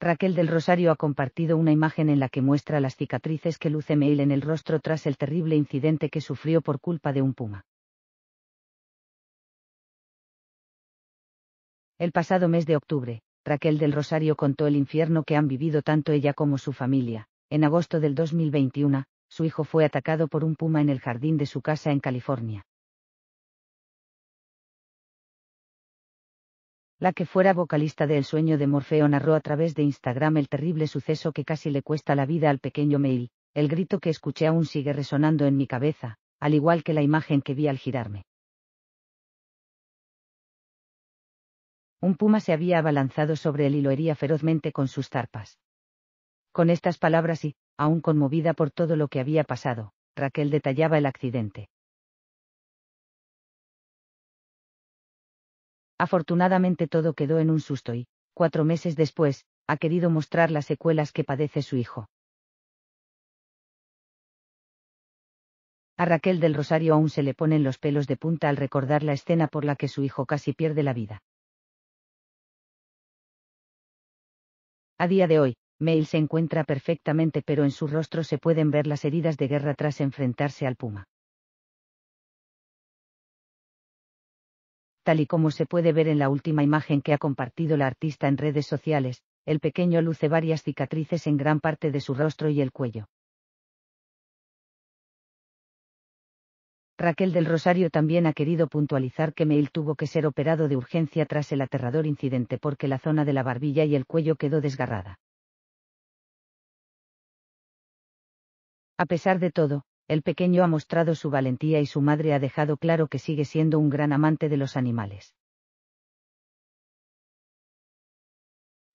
Raquel del Rosario ha compartido una imagen en la que muestra las cicatrices que luce Mail en el rostro tras el terrible incidente que sufrió por culpa de un puma. El pasado mes de octubre, Raquel del Rosario contó el infierno que han vivido tanto ella como su familia. En agosto del 2021, su hijo fue atacado por un puma en el jardín de su casa en California. la que fuera vocalista del sueño de Morfeo narró a través de Instagram el terrible suceso que casi le cuesta la vida al pequeño Mail, el grito que escuché aún sigue resonando en mi cabeza, al igual que la imagen que vi al girarme. Un puma se había abalanzado sobre él y lo hería ferozmente con sus zarpas. Con estas palabras y, aún conmovida por todo lo que había pasado, Raquel detallaba el accidente. Afortunadamente todo quedó en un susto y, cuatro meses después, ha querido mostrar las secuelas que padece su hijo. A Raquel del Rosario aún se le ponen los pelos de punta al recordar la escena por la que su hijo casi pierde la vida. A día de hoy, Mail se encuentra perfectamente pero en su rostro se pueden ver las heridas de guerra tras enfrentarse al puma. tal y como se puede ver en la última imagen que ha compartido la artista en redes sociales, el pequeño luce varias cicatrices en gran parte de su rostro y el cuello. Raquel del Rosario también ha querido puntualizar que Meil tuvo que ser operado de urgencia tras el aterrador incidente porque la zona de la barbilla y el cuello quedó desgarrada. A pesar de todo, el pequeño ha mostrado su valentía y su madre ha dejado claro que sigue siendo un gran amante de los animales.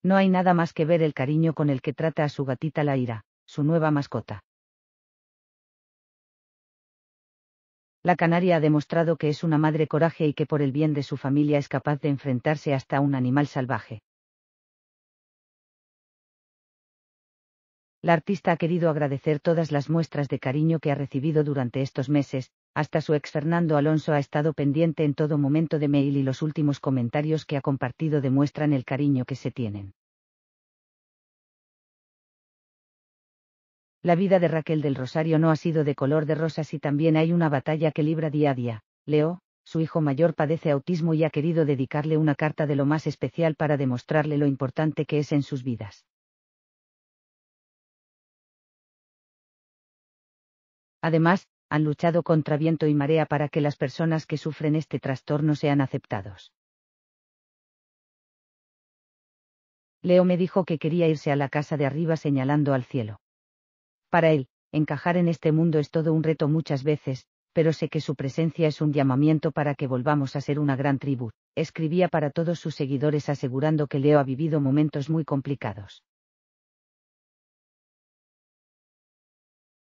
No hay nada más que ver el cariño con el que trata a su gatita Laira, su nueva mascota. La canaria ha demostrado que es una madre coraje y que por el bien de su familia es capaz de enfrentarse hasta a un animal salvaje. la artista ha querido agradecer todas las muestras de cariño que ha recibido durante estos meses, hasta su ex Fernando Alonso ha estado pendiente en todo momento de mail y los últimos comentarios que ha compartido demuestran el cariño que se tienen. La vida de Raquel del Rosario no ha sido de color de rosas y también hay una batalla que libra día a día. Leo, su hijo mayor padece autismo y ha querido dedicarle una carta de lo más especial para demostrarle lo importante que es en sus vidas. Además, han luchado contra viento y marea para que las personas que sufren este trastorno sean aceptados. Leo me dijo que quería irse a la casa de arriba señalando al cielo. Para él, encajar en este mundo es todo un reto muchas veces, pero sé que su presencia es un llamamiento para que volvamos a ser una gran tribu, escribía para todos sus seguidores asegurando que Leo ha vivido momentos muy complicados.